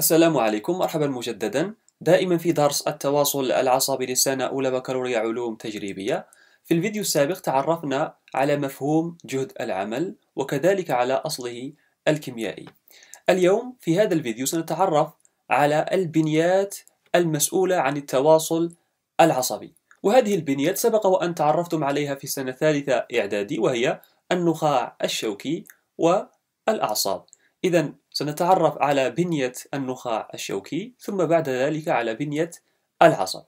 السلام عليكم مرحبا مجددا دائما في درس التواصل العصبي للسنة أولى بكالوريا علوم تجريبية في الفيديو السابق تعرفنا على مفهوم جهد العمل وكذلك على أصله الكيميائي اليوم في هذا الفيديو سنتعرف على البنيات المسؤولة عن التواصل العصبي وهذه البنيات سبق وأن تعرفتم عليها في سنة ثالثة إعدادي وهي النخاع الشوكي والأعصاب إذا سنتعرف على بنية النخاع الشوكي ثم بعد ذلك على بنية العصب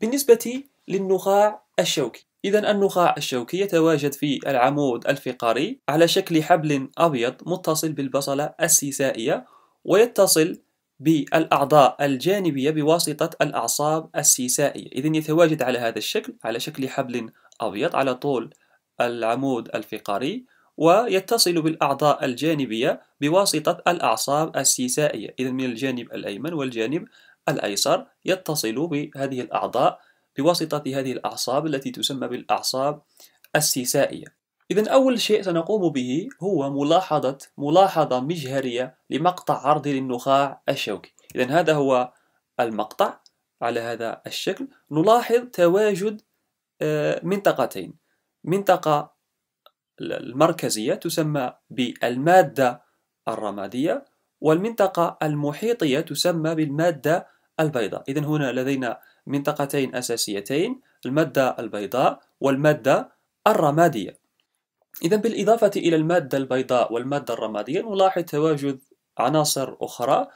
بالنسبة للنخاع الشوكي إذا النخاع الشوكي يتواجد في العمود الفقري على شكل حبل أبيض متصل بالبصلة السيسائية ويتصل بالأعضاء الجانبية بواسطة الأعصاب السيسائية إذا يتواجد على هذا الشكل على شكل حبل أبيض على طول العمود الفقري ويتصل بالأعضاء الجانبية بواسطة الأعصاب السيسائية إذا من الجانب الأيمن والجانب الأيسر يتصل بهذه الأعضاء بواسطة هذه الأعصاب التي تسمى بالأعصاب السيسائية إذا أول شيء سنقوم به هو ملاحظة ملاحظة مجهرية لمقطع عرضي للنخاع الشوكي إذا هذا هو المقطع على هذا الشكل نلاحظ تواجد آه، منطقتين منطقة المركزية تسمى بالمادة الرمادية والمنطقة المحيطية تسمى بالمادة البيضاء إذا هنا لدينا منطقتين أساسيتين المادة البيضاء والمادة الرمادية إذا بالإضافة إلى المادة البيضاء والمادة الرمادية نلاحظ تواجد عناصر أخرى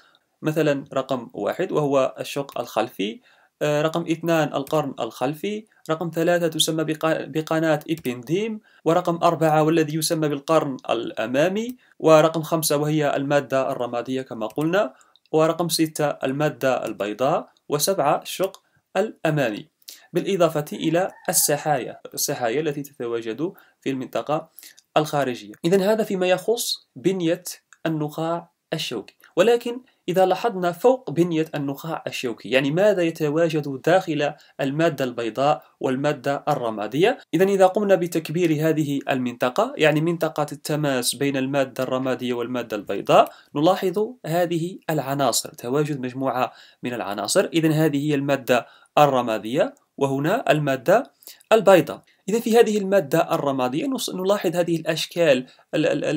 مثلا رقم واحد وهو الشق الخلفي آه، رقم اثنان القرن الخلفي رقم ثلاثة تسمى بقناة إبنديم ورقم أربعة والذي يسمى بالقرن الأمامي ورقم خمسة وهي المادة الرمادية كما قلنا ورقم ستة المادة البيضاء وسبعة الشق الأمامي بالإضافة إلى السحايا السحايا التي تتواجد في المنطقة الخارجية إذا هذا فيما يخص بنية النخاع الشوكي ولكن إذا لاحظنا فوق بنية النخاع الشوكي يعني ماذا يتواجد داخل المادة البيضاء والمادة الرمادية إذا إذا قمنا بتكبير هذه المنطقة يعني منطقة التماس بين المادة الرمادية والمادة البيضاء نلاحظ هذه العناصر تواجد مجموعة من العناصر إذا هذه هي المادة الرمادية وهنا المادة البيضاء إذا في هذه المادة الرمادية نلاحظ هذه الأشكال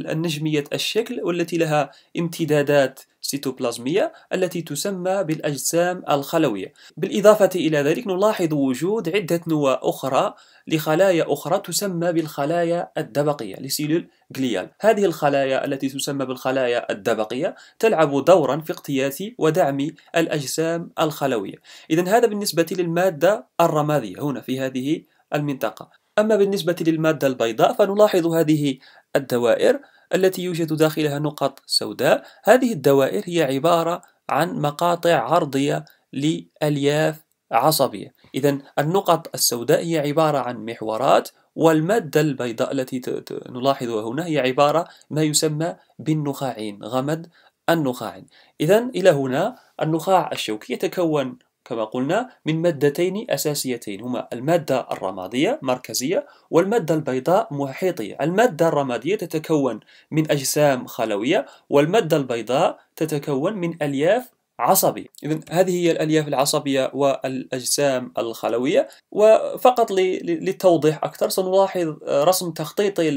النجمية الشكل والتي لها امتدادات السيتوبلازمية التي تسمى بالأجسام الخلوية بالإضافة إلى ذلك نلاحظ وجود عدة نواة أخرى لخلايا أخرى تسمى بالخلايا الدبقية لسيلول جليال هذه الخلايا التي تسمى بالخلايا الدبقية تلعب دورا في اقتياس ودعم الأجسام الخلوية إذا هذا بالنسبة للمادة الرمادية هنا في هذه المنطقة أما بالنسبة للمادة البيضاء فنلاحظ هذه الدوائر التي يوجد داخلها نقط سوداء هذه الدوائر هي عبارة عن مقاطع عرضية لألياف عصبية إذا النقط السوداء هي عبارة عن محورات والمادة البيضاء التي نلاحظها هنا هي عبارة ما يسمى بالنخاعين غمد النخاعين إذا إلى هنا النخاع الشوكي يتكون كما قلنا من مادتين أساسيتين هما المادة الرمادية مركزية والمادة البيضاء محيطية المادة الرمادية تتكون من أجسام خلوية والمادة البيضاء تتكون من ألياف عصبي إذا هذه هي الألياف العصبية والأجسام الخلوية وفقط للتوضيح أكثر سنلاحظ رسم تخطيطي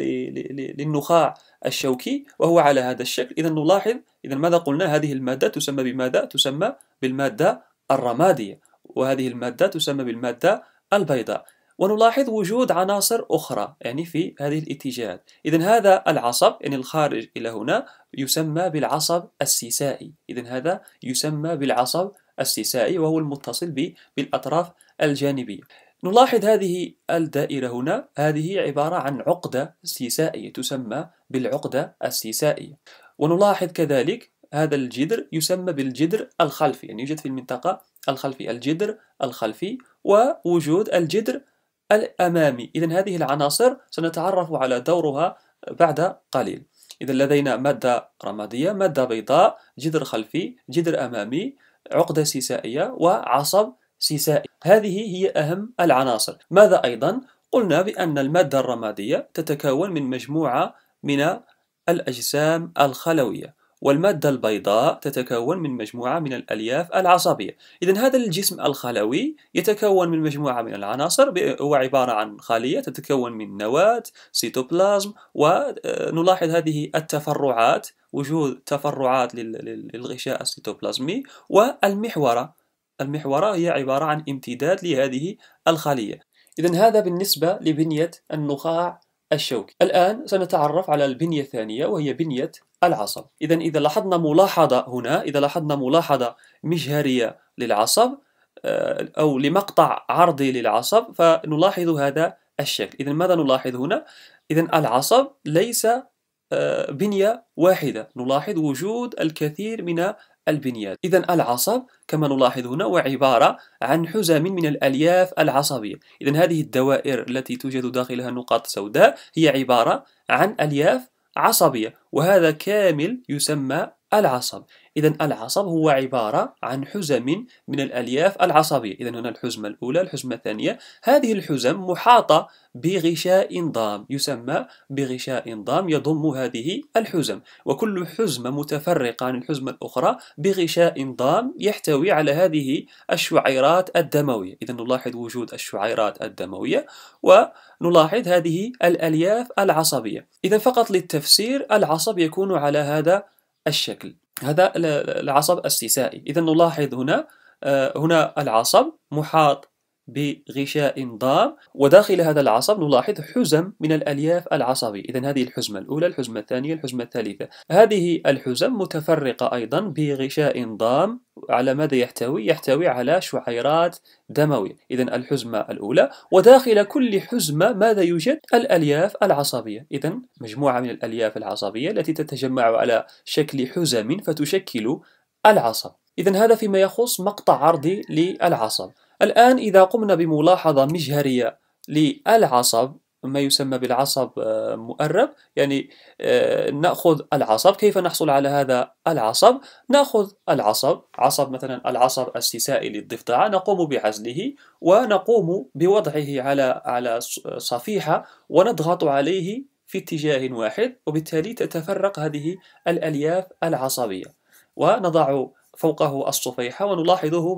للنخاع الشوكي وهو على هذا الشكل إذا نلاحظ إذا ماذا قلنا هذه المادة تسمى بماذا؟ تسمى بالمادة الرمادي وهذه المادة تسمى بالمادة البيضاء ونلاحظ وجود عناصر أخرى يعني في هذه الاتجاهات إذا هذا العصب يعني الخارج إلى هنا يسمى بالعصب السيسائي إذا هذا يسمى بالعصب السيسائي وهو المتصل بالأطراف الجانبية نلاحظ هذه الدائرة هنا هذه عبارة عن عقدة سيسائية تسمى بالعقدة السيسائية ونلاحظ كذلك هذا الجدر يسمى بالجدر الخلفي يعني يوجد في المنطقة الخلفية الجدر الخلفي ووجود الجدر الأمامي إذا هذه العناصر سنتعرف على دورها بعد قليل إذا لدينا مادة رمادية مادة بيضاء جدر خلفي جدر أمامي عقدة سيسائية وعصب سيسائي هذه هي أهم العناصر ماذا أيضا؟ قلنا بأن المادة الرمادية تتكون من مجموعة من الأجسام الخلوية والمادة البيضاء تتكون من مجموعة من الألياف العصبية إذا هذا الجسم الخلوي يتكون من مجموعة من العناصر هو عبارة عن خلية تتكون من نواة سيتوبلازم ونلاحظ آه، هذه التفرعات وجود تفرعات للغشاء السيتوبلازمي والمحورة المحورة هي عبارة عن امتداد لهذه الخلية إذا هذا بالنسبة لبنية النخاع الشوكي الآن سنتعرف على البنية الثانية وهي بنية العصب إذا إذا لاحظنا ملاحظة هنا إذا لاحظنا ملاحظة مجهرية للعصب آه، أو لمقطع عرضي للعصب فنلاحظ هذا الشكل إذا ماذا نلاحظ هنا؟ إذا العصب ليس آه، بنية واحدة نلاحظ وجود الكثير من البنيات إذا العصب كما نلاحظ هنا هو عبارة عن حزم من الألياف العصبية إذا هذه الدوائر التي توجد داخلها نقاط سوداء هي عبارة عن ألياف عصبية وهذا كامل يسمى العصب إذا العصب هو عبارة عن حزم من الألياف العصبية إذا هنا الحزمة الأولى الحزمة الثانية هذه الحزم محاطة بغشاء ضام يسمى بغشاء ضام يضم هذه الحزم وكل حزمة متفرقة عن الحزمة الأخرى بغشاء ضام يحتوي على هذه الشعيرات الدموية إذا نلاحظ وجود الشعيرات الدموية ونلاحظ هذه الألياف العصبية إذا فقط للتفسير العصب يكون على هذا الشكل هذا العصب السيسائي إذا نلاحظ هنا آه، هنا العصب محاط بغشاء ضار وداخل هذا العصب نلاحظ حزم من الألياف العصبي إذا هذه الحزمة الأولى الحزمة الثانية الحزمة الثالثة هذه الحزم متفرقة أيضا بغشاء ضام على ماذا يحتوي؟ يحتوي على شعيرات دموية إذا الحزمة الأولى وداخل كل حزمة ماذا يوجد؟ الألياف العصبية إذا مجموعة من الألياف العصبية التي تتجمع على شكل حزم فتشكل العصب إذا هذا فيما يخص مقطع عرضي للعصب الآن إذا قمنا بملاحظة مجهرية للعصب ما يسمى بالعصب آه، مؤرب يعني آه، نأخذ العصب كيف نحصل على هذا العصب نأخذ العصب عصب مثلا العصب السيسائي للضفدع نقوم بعزله ونقوم بوضعه على على صفيحة ونضغط عليه في اتجاه واحد وبالتالي تتفرق هذه الألياف العصبية ونضع فوقه الصفيحة ونلاحظه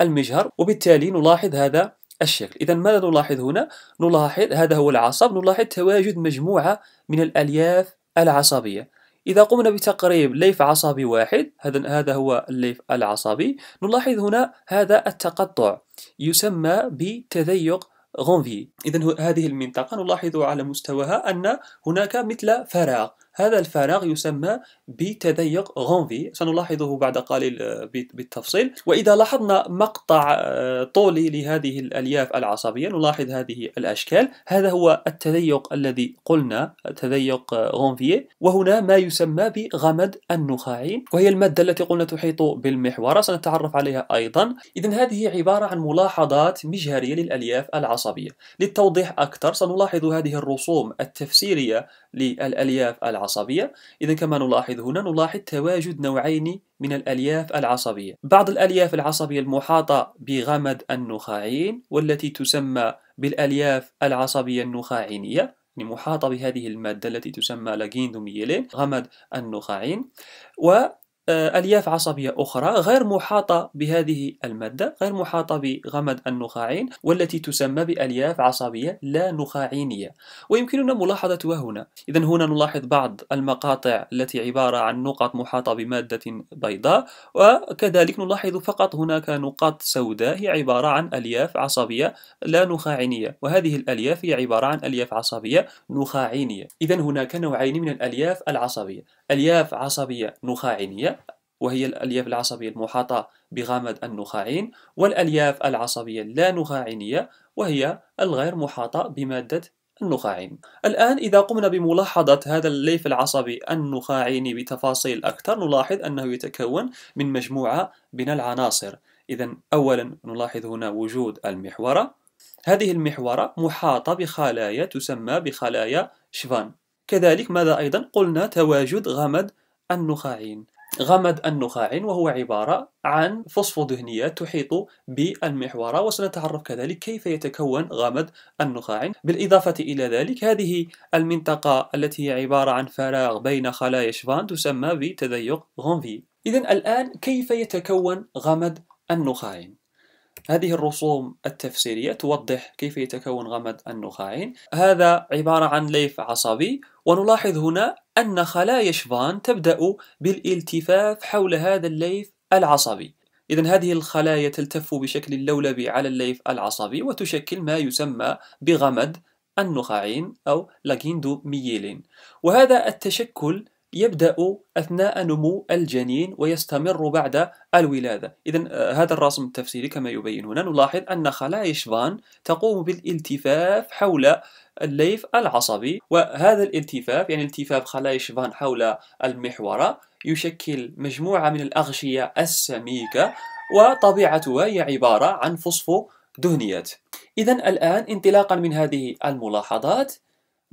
بالمجهر وبالتالي نلاحظ هذا الشكل إذا ماذا نلاحظ هنا؟ نلاحظ هذا هو العصب نلاحظ تواجد مجموعة من الألياف العصبية إذا قمنا بتقريب ليف عصبي واحد هذا هذا هو الليف العصبي نلاحظ هنا هذا التقطع يسمى بتذيق غونفي إذا هذه المنطقة نلاحظ على مستواها أن هناك مثل فراغ هذا الفراغ يسمى بتضيق غونفي سنلاحظه بعد قليل آه، بالتفصيل وإذا لاحظنا مقطع آه، طولي لهذه الألياف العصبية نلاحظ هذه الأشكال هذا هو التضيق الذي قلنا تضيق غونفي وهنا ما يسمى بغمد النخاعين وهي المادة التي قلنا تحيط بالمحور سنتعرف عليها أيضا إذا هذه عبارة عن ملاحظات مجهرية للألياف العصبية للتوضيح أكثر سنلاحظ هذه الرسوم التفسيرية للألياف العصبية العصبية إذا كما نلاحظ هنا نلاحظ تواجد نوعين من الألياف العصبية بعض الألياف العصبية المحاطة بغمد النخاعين والتي تسمى بالألياف العصبية النخاعينية يعني محاطة بهذه المادة التي تسمى لاجيندوميلين غمد النخاعين و آه، ألياف عصبية أخرى غير محاطة بهذه المادة غير محاطة بغمد النخاعين والتي تسمى بألياف عصبية لا نخاعينية ويمكننا ملاحظتها هنا إذا هنا نلاحظ بعض المقاطع التي عبارة عن نقط محاطة بمادة بيضاء وكذلك نلاحظ فقط هناك نقاط سوداء هي عبارة عن ألياف عصبية لا نخاعينية وهذه الألياف هي عبارة عن ألياف عصبية نخاعينية إذا هناك نوعين من الألياف العصبية ألياف عصبية نخاعينية وهي الألياف العصبية المحاطة بغمد النخاعين والألياف العصبية اللانخاعينية وهي الغير محاطة بمادة النخاعين الآن إذا قمنا بملاحظة هذا الليف العصبي النخاعيني بتفاصيل أكثر نلاحظ أنه يتكون من مجموعة من العناصر إذا أولا نلاحظ هنا وجود المحورة هذه المحورة محاطة بخلايا تسمى بخلايا شفان كذلك ماذا أيضا قلنا تواجد غمد النخاعين غمد النخاع وهو عبارة عن فوسفودهنيات تحيط بالمحورة وسنتعرف كذلك كيف يتكون غمد النخاع بالإضافة إلى ذلك هذه المنطقة التي هي عبارة عن فراغ بين خلايا شفان تسمى بتذيق غونفي إذا الآن كيف يتكون غمد النخاع هذه الرسوم التفسيرية توضح كيف يتكون غمد النخاعين هذا عبارة عن ليف عصبي ونلاحظ هنا أن خلايا شفان تبدأ بالالتفاف حول هذا الليف العصبي إذا هذه الخلايا تلتف بشكل لولبي على الليف العصبي وتشكل ما يسمى بغمد النخاعين أو لاجيندو ميلين وهذا التشكل يبدأ أثناء نمو الجنين ويستمر بعد الولادة إذا آه، هذا الرسم التفسيري كما يبين هنا نلاحظ أن خلايا شفان تقوم بالالتفاف حول الليف العصبي وهذا الالتفاف يعني التفاف خلايا شفان حول المحورة يشكل مجموعة من الأغشية السميكة وطبيعتها هي عبارة عن دهنيات إذا الآن انطلاقا من هذه الملاحظات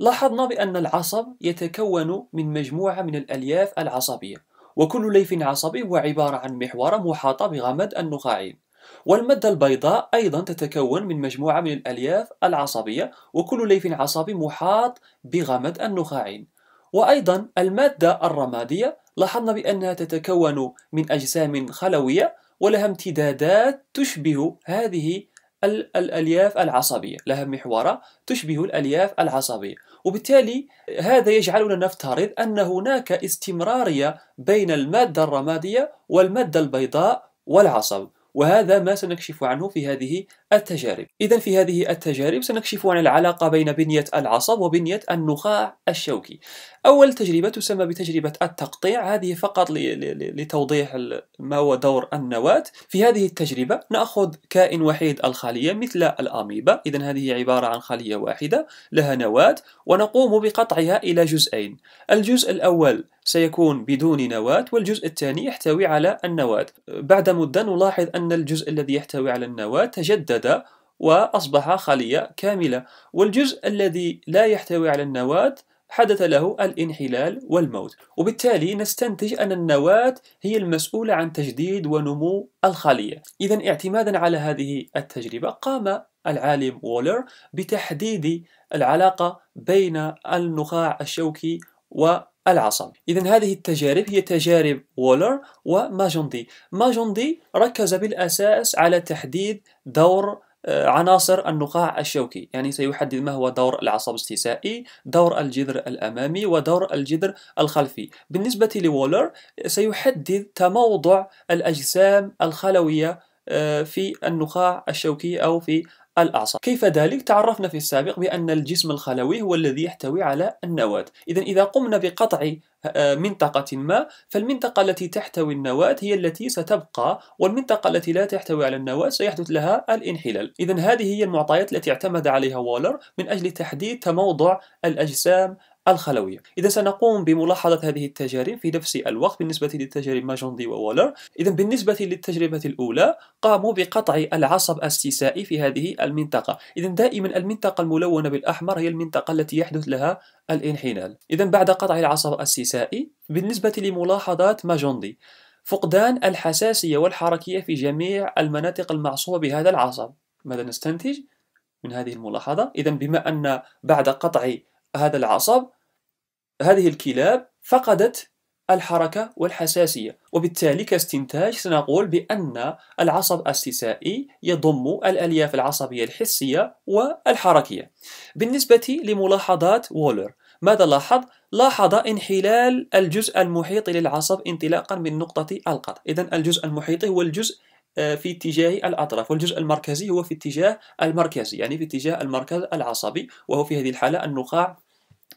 لاحظنا بأن العصب يتكون من مجموعة من الألياف العصبية وكل ليف عصبي هو عبارة عن محور محاطة بغمد النخاعين والمادة البيضاء أيضا تتكون من مجموعة من الألياف العصبية وكل ليف عصبي محاط بغمد النخاعين وأيضا المادة الرمادية لاحظنا بأنها تتكون من أجسام خلوية ولها امتدادات تشبه هذه الألياف العصبية لها محورة تشبه الألياف العصبية وبالتالي هذا يجعلنا نفترض أن هناك استمرارية بين المادة الرمادية والمادة البيضاء والعصب وهذا ما سنكشف عنه في هذه التجارب إذا في هذه التجارب سنكشف عن العلاقة بين بنية العصب وبنية النخاع الشوكي أول تجربة تسمى بتجربة التقطيع هذه فقط لتوضيح ما هو دور النواة في هذه التجربة نأخذ كائن وحيد الخلية مثل الأميبا إذا هذه عبارة عن خلية واحدة لها نواة ونقوم بقطعها إلى جزئين الجزء الأول سيكون بدون نواة والجزء الثاني يحتوي على النواة بعد مدة نلاحظ أن الجزء الذي يحتوي على النواة تجدد وأصبح خلية كاملة والجزء الذي لا يحتوي على النواة حدث له الانحلال والموت وبالتالي نستنتج أن النواة هي المسؤولة عن تجديد ونمو الخلية إذا اعتمادا على هذه التجربة قام العالم وولر بتحديد العلاقة بين النخاع الشوكي و العصب إذا هذه التجارب هي تجارب وولر وماجوندي ماجوندي ركز بالأساس على تحديد دور آه، عناصر النقاع الشوكي يعني سيحدد ما هو دور العصب السيسائي دور الجذر الأمامي ودور الجذر الخلفي بالنسبة لوولر سيحدد تموضع الأجسام الخلوية آه، في النخاع الشوكي أو في الأعصاب كيف ذلك؟ تعرفنا في السابق بأن الجسم الخلوي هو الذي يحتوي على النواة إذا إذا قمنا بقطع آه، منطقة ما فالمنطقة التي تحتوي النواة هي التي ستبقى والمنطقة التي لا تحتوي على النواة سيحدث لها الانحلال إذا هذه هي المعطيات التي اعتمد عليها وولر من أجل تحديد تموضع الأجسام الخلوية إذا سنقوم بملاحظة هذه التجارب في نفس الوقت بالنسبة للتجارب ماجوندي وولر إذا بالنسبة للتجربة الأولى قاموا بقطع العصب السيسائي في هذه المنطقة إذا دائما المنطقة الملونة بالأحمر هي المنطقة التي يحدث لها الانحلال إذا بعد قطع العصب السيسائي بالنسبة لملاحظات ماجوندي فقدان الحساسية والحركية في جميع المناطق المعصوبة بهذا العصب ماذا نستنتج من هذه الملاحظة؟ إذا بما أن بعد قطع هذا العصب هذه الكلاب فقدت الحركة والحساسية وبالتالي كاستنتاج سنقول بأن العصب السيسائي يضم الألياف العصبية الحسية والحركية بالنسبة لملاحظات وولر ماذا لاحظ؟ لاحظ انحلال الجزء المحيطي للعصب انطلاقا من نقطة القط إذا الجزء المحيطي هو الجزء آه، في اتجاه الأطراف والجزء المركزي هو في اتجاه المركزي يعني في اتجاه المركز العصبي وهو في هذه الحالة النخاع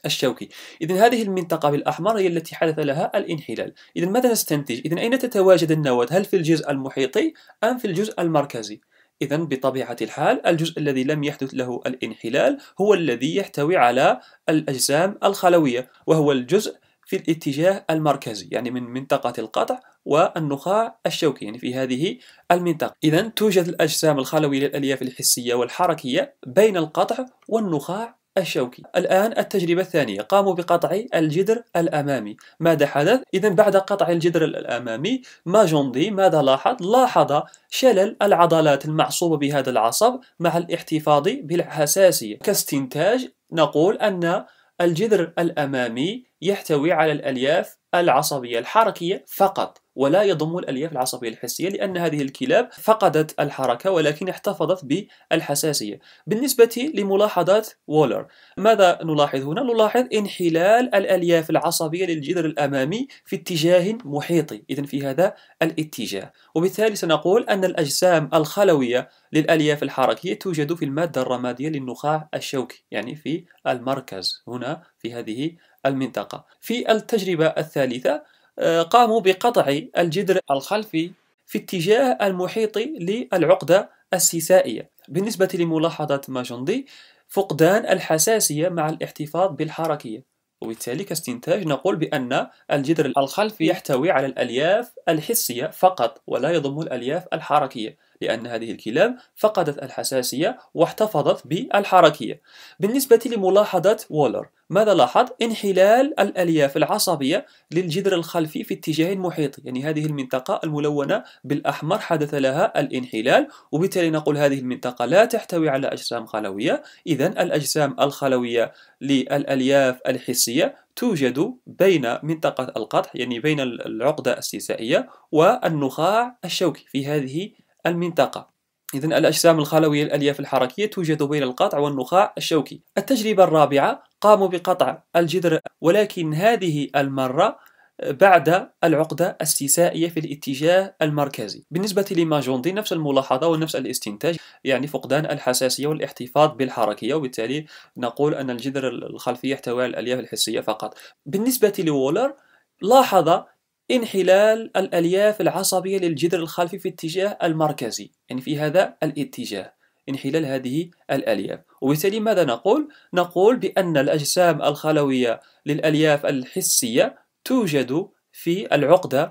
الشوكي إذا هذه المنطقة بالأحمر هي التي حدث لها الانحلال إذا ماذا نستنتج؟ إذا أين تتواجد النواة؟ هل في الجزء المحيطي أم في الجزء المركزي؟ إذا بطبيعة الحال الجزء الذي لم يحدث له الانحلال هو الذي يحتوي على الأجسام الخلوية وهو الجزء في الاتجاه المركزي يعني من منطقة القطع والنخاع الشوكي يعني في هذه المنطقة إذا توجد الأجسام الخلوية للألياف الحسية والحركية بين القطع والنخاع الشوكي الآن التجربة الثانية قاموا بقطع الجدر الأمامي ماذا حدث؟ إذا بعد قطع الجدر الأمامي ما جندي ماذا لاحظ؟ لاحظ شلل العضلات المعصوبة بهذا العصب مع الاحتفاظ بالحساسية كاستنتاج نقول أن الجذر الأمامي يحتوي على الألياف العصبية الحركية فقط ولا يضم الألياف العصبية الحسية لأن هذه الكلاب فقدت الحركة ولكن احتفظت بالحساسية بالنسبة لملاحظات وولر ماذا نلاحظ هنا؟ نلاحظ انحلال الألياف العصبية للجذر الأمامي في اتجاه محيطي إذا في هذا الاتجاه وبالتالي سنقول أن الأجسام الخلوية للألياف الحركية توجد في المادة الرمادية للنخاع الشوكي يعني في المركز هنا في هذه المنطقة في التجربة الثالثة آه، قاموا بقطع الجدر الخلفي في اتجاه المحيط للعقدة السيسائية بالنسبة لملاحظة ماجندي فقدان الحساسية مع الاحتفاظ بالحركية وبالتالي كاستنتاج نقول بأن الجدر الخلفي يحتوي على الألياف الحسية فقط ولا يضم الألياف الحركية لأن هذه الكلاب فقدت الحساسية واحتفظت بالحركية. بالنسبة لملاحظة وولر، ماذا لاحظ؟ انحلال الألياف العصبية للجذر الخلفي في اتجاه المحيط يعني هذه المنطقة الملونة بالأحمر حدث لها الانحلال، وبالتالي نقول هذه المنطقة لا تحتوي على أجسام خلوية، إذا الأجسام الخلوية للألياف الحسية توجد بين منطقة القطح يعني بين العقدة السيسائية والنخاع الشوكي في هذه المنطقة إذا الأجسام الخلوية الألياف الحركية توجد بين القطع والنخاع الشوكي التجربة الرابعة قاموا بقطع الجذر ولكن هذه المرة آه، بعد العقدة السيسائية في الاتجاه المركزي بالنسبة لماجوندي نفس الملاحظة ونفس الاستنتاج يعني فقدان الحساسية والاحتفاظ بالحركية وبالتالي نقول أن الجذر الخلفي يحتوي على الألياف الحسية فقط بالنسبة لوولر لاحظ انحلال الألياف العصبية للجذر الخلفي في اتجاه المركزي يعني في هذا الاتجاه انحلال هذه الألياف وبالتالي ماذا نقول؟ نقول بأن الأجسام الخلوية للألياف الحسية توجد في العقدة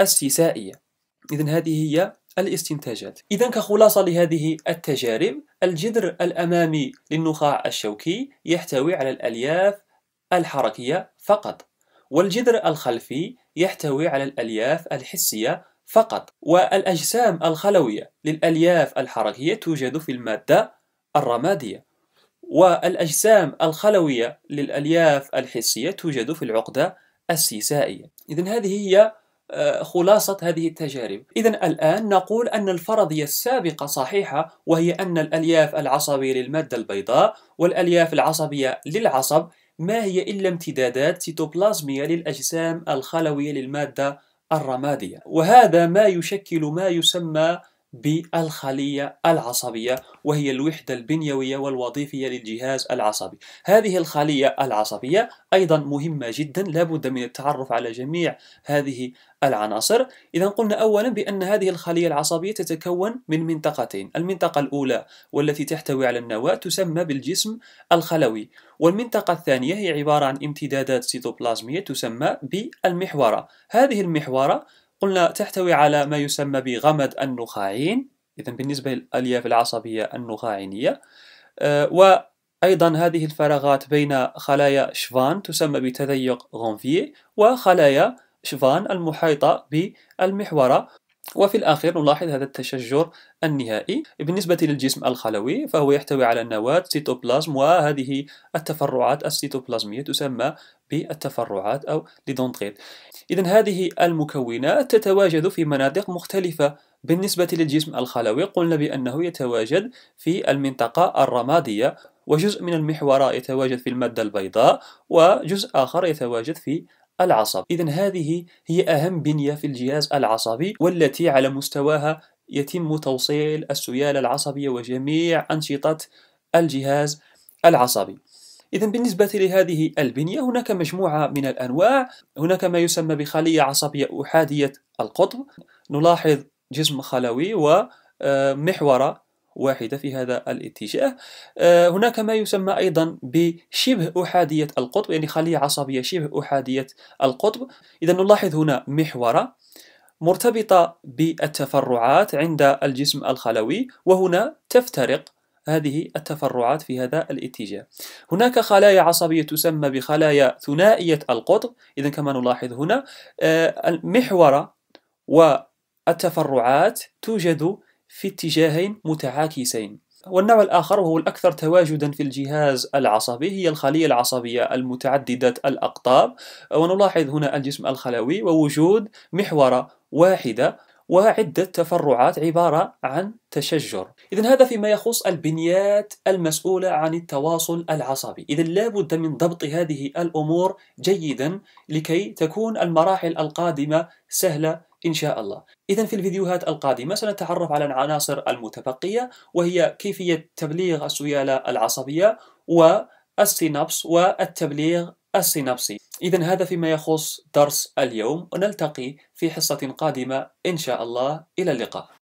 السيسائية إذا هذه هي الاستنتاجات إذا كخلاصة لهذه التجارب الجذر الأمامي للنخاع الشوكي يحتوي على الألياف الحركية فقط والجذر الخلفي يحتوي على الألياف الحسية فقط والأجسام الخلوية للألياف الحركية توجد في المادة الرمادية والأجسام الخلوية للألياف الحسية توجد في العقدة السيسائية إذا هذه هي آه، خلاصة هذه التجارب إذا الآن نقول أن الفرضية السابقة صحيحة وهي أن الألياف العصبية للمادة البيضاء والألياف العصبية للعصب ما هي إلا امتدادات سيتوبلازمية للأجسام الخلوية للمادة الرمادية وهذا ما يشكل ما يسمى بالخلية العصبية وهي الوحدة البنيوية والوظيفية للجهاز العصبي هذه الخلية العصبية أيضا مهمة جدا لابد من التعرف على جميع هذه العناصر إذا قلنا أولا بأن هذه الخلية العصبية تتكون من منطقتين المنطقة الأولى والتي تحتوي على النواة تسمى بالجسم الخلوي والمنطقة الثانية هي عبارة عن امتدادات سيتوبلازمية تسمى بالمحورة هذه المحورة قلنا تحتوي على ما يسمى بغمد النخاعين إذا بالنسبة للألياف العصبية النخاعينية آه، وأيضا هذه الفراغات بين خلايا شفان تسمى بتذيق غونفيي وخلايا شفان المحيطة بالمحورة وفي الأخير نلاحظ هذا التشجر النهائي بالنسبة للجسم الخلوي فهو يحتوي على نواة سيتوبلازم وهذه التفرعات السيتوبلازمية تسمى بالتفرعات أو ليدونتريت إذا هذه المكونات تتواجد في مناطق مختلفة بالنسبة للجسم الخلوي قلنا بأنه يتواجد في المنطقة الرمادية وجزء من المحور يتواجد في المادة البيضاء وجزء آخر يتواجد في العصب إذا هذه هي أهم بنية في الجهاز العصبي والتي على مستواها يتم توصيل السيالة العصبية وجميع أنشطة الجهاز العصبي إذا بالنسبة لهذه البنية هناك مجموعة من الأنواع هناك ما يسمى بخلية عصبية أحادية القطب نلاحظ جسم خلوي ومحور آه، واحدة في هذا الاتجاه آه، هناك ما يسمى أيضا بشبه أحادية القطب يعني خلية عصبية شبه أحادية القطب إذا نلاحظ هنا محورة مرتبطة بالتفرعات عند الجسم الخلوي وهنا تفترق هذه التفرعات في هذا الاتجاه هناك خلايا عصبية تسمى بخلايا ثنائية القطب إذا كما نلاحظ هنا آه، المحورة والتفرعات توجد في اتجاهين متعاكسين والنوع الآخر وهو الأكثر تواجدا في الجهاز العصبي هي الخلية العصبية المتعددة الأقطاب ونلاحظ هنا الجسم الخلوي ووجود محورة واحدة وعدة تفرعات عبارة عن تشجر إذا هذا فيما يخص البنيات المسؤولة عن التواصل العصبي إذا لابد من ضبط هذه الأمور جيدا لكي تكون المراحل القادمة سهلة إن شاء الله إذا في الفيديوهات القادمة سنتعرف على العناصر المتبقية وهي كيفية تبليغ السيالة العصبية والسينابس والتبليغ السينابسي إذا هذا فيما يخص درس اليوم ونلتقي في حصة قادمة إن شاء الله إلى اللقاء